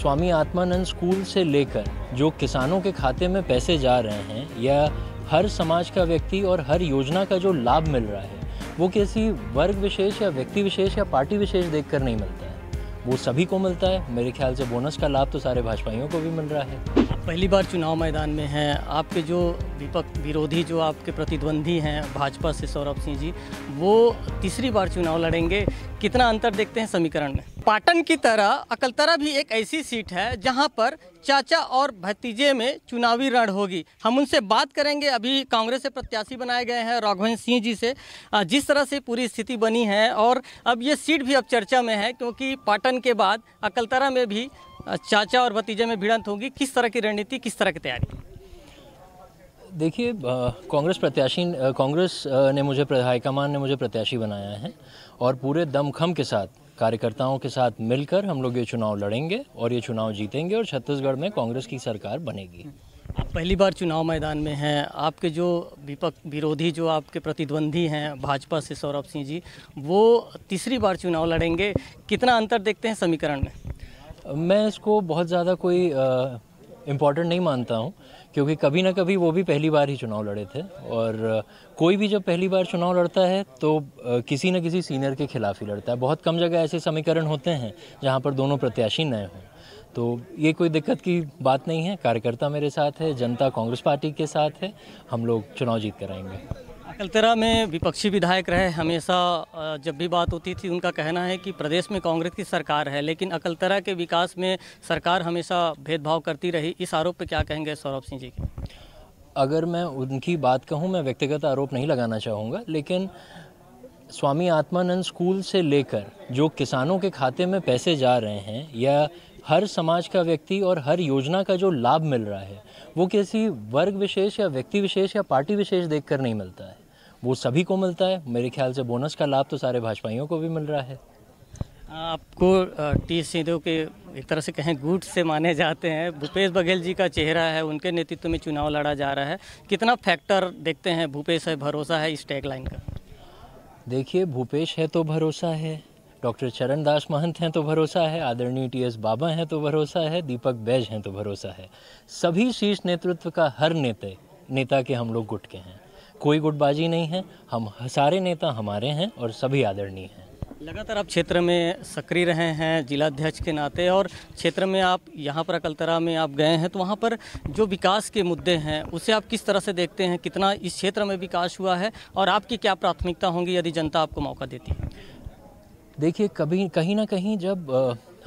स्वामी Atmanand school से लेकर जो किसानों के खाते में पैसे जा रहे हैं या हर समाज का व्यक्ति और हर योजना का जो लाभ मिल रहा है वो किसी वर्ग विशेष या व्यक्ति विशेष या पार्टी विशेष देखकर नहीं मिलता है वो सभी को मिलता है मेरे ख्याल से बोनस का लाभ तो सारे भाजपाइयों को भी मिल रहा है पहली बार चुनाव मैदान में हैं आपके जो विपक्ष विरोधी जो आपके प्रतिद्वंदी हैं भाजपा से सौरभ सिंह जी वो तीसरी बार चुनाव लड़ेंगे कितना अंतर देखते हैं समीकरण में पाटन की तरह अकलतरा भी एक ऐसी सीट है जहां पर चाचा और भतीजे में चुनावी रण होगी हम उनसे बात करेंगे अभी कांग्रेस से प्रत्याशी बनाए गए हैं राघवेंद्र सिंह जी से जिस तरह से पूरी स्थिति बनी है और अब ये सीट भी अब चर्चा में है क्योंकि पाटन के बाद अकलतरा में भी चाचा और भतीजे में भिड़ंत होगी किस तरह की रणनीति किस तरह की तैयारी देखिए कांग्रेस प्रत्याशी कांग्रेस ने मुझे हाईकमान ने मुझे प्रत्याशी बनाया है और पूरे दमखम के साथ कार्यकर्ताओं के साथ मिलकर हम लोग ये चुनाव लड़ेंगे और ये चुनाव जीतेंगे और छत्तीसगढ़ में कांग्रेस की सरकार बनेगी आप पहली बार चुनाव मैदान में हैं आपके जो विपक्ष विरोधी जो आपके प्रतिद्वंदी हैं भाजपा से सौरभ सिंह जी वो तीसरी बार चुनाव लड़ेंगे कितना अंतर देखते हैं समीकरण में मैं इसको बहुत ज़्यादा कोई इम्पॉर्टेंट नहीं मानता हूँ क्योंकि कभी ना कभी वो भी पहली बार ही चुनाव लड़े थे और कोई भी जब पहली बार चुनाव लड़ता है तो किसी न किसी सीनियर के खिलाफ ही लड़ता है बहुत कम जगह ऐसे समीकरण होते हैं जहाँ पर दोनों प्रत्याशी नए हों तो ये कोई दिक्कत की बात नहीं है कार्यकर्ता मेरे साथ है जनता कांग्रेस पार्टी के साथ है हम लोग चुनाव जीत कराएंगे कलतरा में विपक्षी विधायक रहे हमेशा जब भी बात होती थी उनका कहना है कि प्रदेश में कांग्रेस की सरकार है लेकिन अकलतरा के विकास में सरकार हमेशा भेदभाव करती रही इस आरोप पर क्या कहेंगे सौरभ सिंह जी के अगर मैं उनकी बात कहूँ मैं व्यक्तिगत आरोप नहीं लगाना चाहूँगा लेकिन स्वामी आत्मानंद स्कूल से लेकर जो किसानों के खाते में पैसे जा रहे हैं या हर समाज का व्यक्ति और हर योजना का जो लाभ मिल रहा है वो किसी वर्ग विशेष या व्यक्ति विशेष या पार्टी विशेष देखकर नहीं मिलता है वो सभी को मिलता है मेरे ख्याल से बोनस का लाभ तो सारे भाजपाइयों को भी मिल रहा है आपको टी सिंधु के एक तरह से कहें गुट से माने जाते हैं भूपेश बघेल जी का चेहरा है उनके नेतृत्व में चुनाव लड़ा जा रहा है कितना फैक्टर देखते हैं भूपेश है भरोसा है इस टैग लाइन का देखिए भूपेश है तो भरोसा है डॉक्टर चरण दास महंत हैं तो भरोसा है आदरणीय टी एस बाबा हैं तो भरोसा है दीपक बैज हैं तो भरोसा है सभी शीर्ष नेतृत्व का हर नेता नेता के हम लोग गुट के हैं कोई गुटबाजी नहीं है हम सारे नेता हमारे हैं और सभी आदरणीय हैं लगातार आप क्षेत्र में सक्रिय रहे हैं जिलाध्यक्ष के नाते और क्षेत्र में आप यहाँ पर अकलतरा में आप गए हैं तो वहाँ पर जो विकास के मुद्दे हैं उसे आप किस तरह से देखते हैं कितना इस क्षेत्र में विकास हुआ है और आपकी क्या प्राथमिकता होंगी यदि जनता आपको मौका देती है देखिए कभी कहीं ना कहीं जब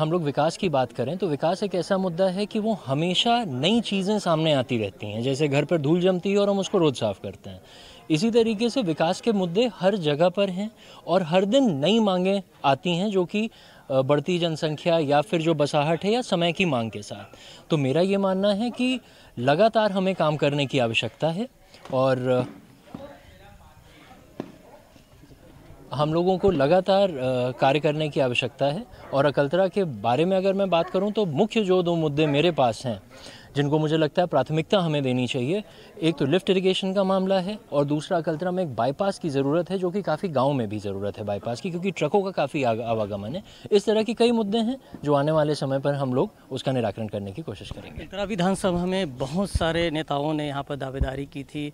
हम लोग विकास की बात करें तो विकास एक ऐसा मुद्दा है कि वो हमेशा नई चीज़ें सामने आती रहती हैं जैसे घर पर धूल जमती है और हम उसको रोज़ साफ़ करते हैं इसी तरीके से विकास के मुद्दे हर जगह पर हैं और हर दिन नई मांगें आती हैं जो कि बढ़ती जनसंख्या या फिर जो बसाहट है या समय की मांग के साथ तो मेरा ये मानना है कि लगातार हमें काम करने की आवश्यकता है और हम लोगों को लगातार कार्य करने की आवश्यकता है और अकलतरा के बारे में अगर मैं बात करूं तो मुख्य जो दो मुद्दे मेरे पास हैं जिनको मुझे लगता है प्राथमिकता हमें देनी चाहिए एक तो लिफ्ट इरिगेशन का मामला है और दूसरा अकलतरा में एक बाईपास की ज़रूरत है जो कि काफ़ी गाँव में भी ज़रूरत है बाईपास की क्योंकि ट्रकों का काफ़ी आवागमन है इस तरह के कई मुद्दे हैं जो आने वाले समय पर हम लोग उसका निराकरण करने की कोशिश करेंगे इतना विधानसभा में बहुत सारे नेताओं ने यहाँ पर दावेदारी की थी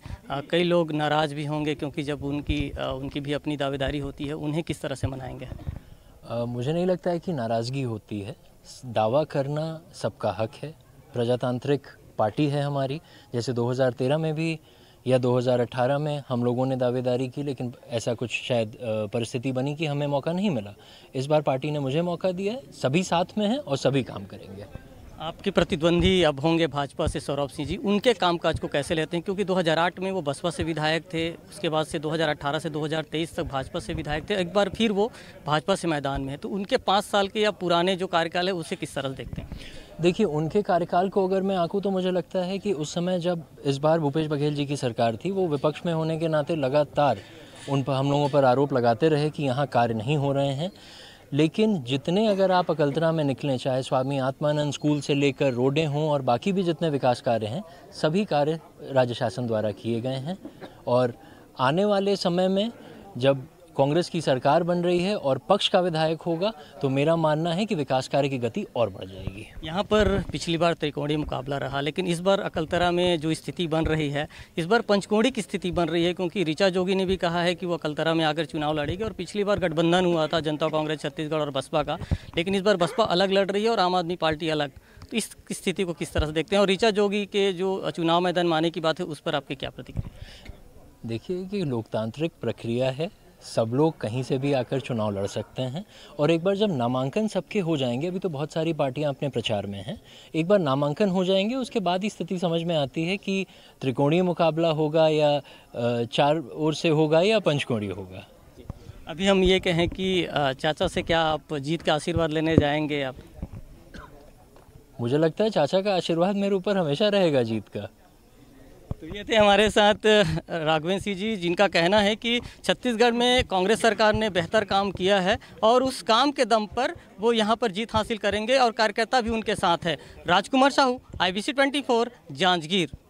कई लोग नाराज़ भी होंगे क्योंकि जब उनकी उनकी भी अपनी दावेदारी होती है उन्हें किस तरह से मनाएंगे मुझे नहीं लगता है कि नाराज़गी होती है दावा करना सबका हक है प्रजातांत्रिक पार्टी है हमारी जैसे 2013 में भी या 2018 में हम लोगों ने दावेदारी की लेकिन ऐसा कुछ शायद परिस्थिति बनी कि हमें मौका नहीं मिला इस बार पार्टी ने मुझे मौका दिया है सभी साथ में हैं और सभी काम करेंगे आपके प्रतिद्वंदी अब होंगे भाजपा से सौरभ सिंह जी उनके कामकाज को कैसे लेते हैं क्योंकि 2008 में वो बसपा से विधायक थे उसके बाद से 2018 से 2023 तक भाजपा से विधायक थे एक बार फिर वो भाजपा से मैदान में है तो उनके पाँच साल के या पुराने जो कार्यकाल है उसे किस तरह देखते हैं देखिए उनके कार्यकाल को अगर मैं आंकूँ तो मुझे लगता है कि उस समय जब इस बार भूपेश बघेल जी की सरकार थी वो विपक्ष में होने के नाते लगातार उन पर हम लोगों पर आरोप लगाते रहे कि यहाँ कार्य नहीं हो रहे हैं लेकिन जितने अगर आप अकल्तना में निकलें चाहे स्वामी आत्मानंद स्कूल से लेकर रोडें हों और बाकी भी जितने विकास कार्य हैं सभी कार्य राज्य शासन द्वारा किए गए हैं और आने वाले समय में जब कांग्रेस की सरकार बन रही है और पक्ष का विधायक होगा तो मेरा मानना है कि विकास कार्य की गति और बढ़ जाएगी यहाँ पर पिछली बार त्रिकोणीय मुकाबला रहा लेकिन इस बार अकलतरा में जो स्थिति बन रही है इस बार पंचकोणी की स्थिति बन रही है क्योंकि ऋचा जोगी ने भी कहा है कि वो अकलतरा में आकर चुनाव लड़ेगी और पिछली बार गठबंधन हुआ था जनता कांग्रेस छत्तीसगढ़ और बसपा का लेकिन इस बार बसपा अलग लड़ रही है और आम आदमी पार्टी अलग तो इस स्थिति को किस तरह से देखते हैं और ऋचा जोगी के जो चुनाव मैदान माने की बात है उस पर आपकी क्या प्रतिक्रिया देखिए कि लोकतांत्रिक प्रक्रिया है सब लोग कहीं से भी आकर चुनाव लड़ सकते हैं और एक बार जब नामांकन सबके हो जाएंगे अभी तो बहुत सारी पार्टियां अपने प्रचार में हैं एक बार नामांकन हो जाएंगे उसके बाद ही स्थिति समझ में आती है कि त्रिकोणीय मुकाबला होगा या चार ओर से होगा या पंचकोणीय होगा अभी हम ये कहें कि चाचा से क्या आप जीत का आशीर्वाद लेने जाएंगे आप मुझे लगता है चाचा का आशीर्वाद मेरे ऊपर हमेशा रहेगा जीत का तो ये थे हमारे साथ राघवेंद्र सिंह जी जिनका कहना है कि छत्तीसगढ़ में कांग्रेस सरकार ने बेहतर काम किया है और उस काम के दम पर वो यहाँ पर जीत हासिल करेंगे और कार्यकर्ता भी उनके साथ है Rajkumar Sahu I B C twenty four Janjgir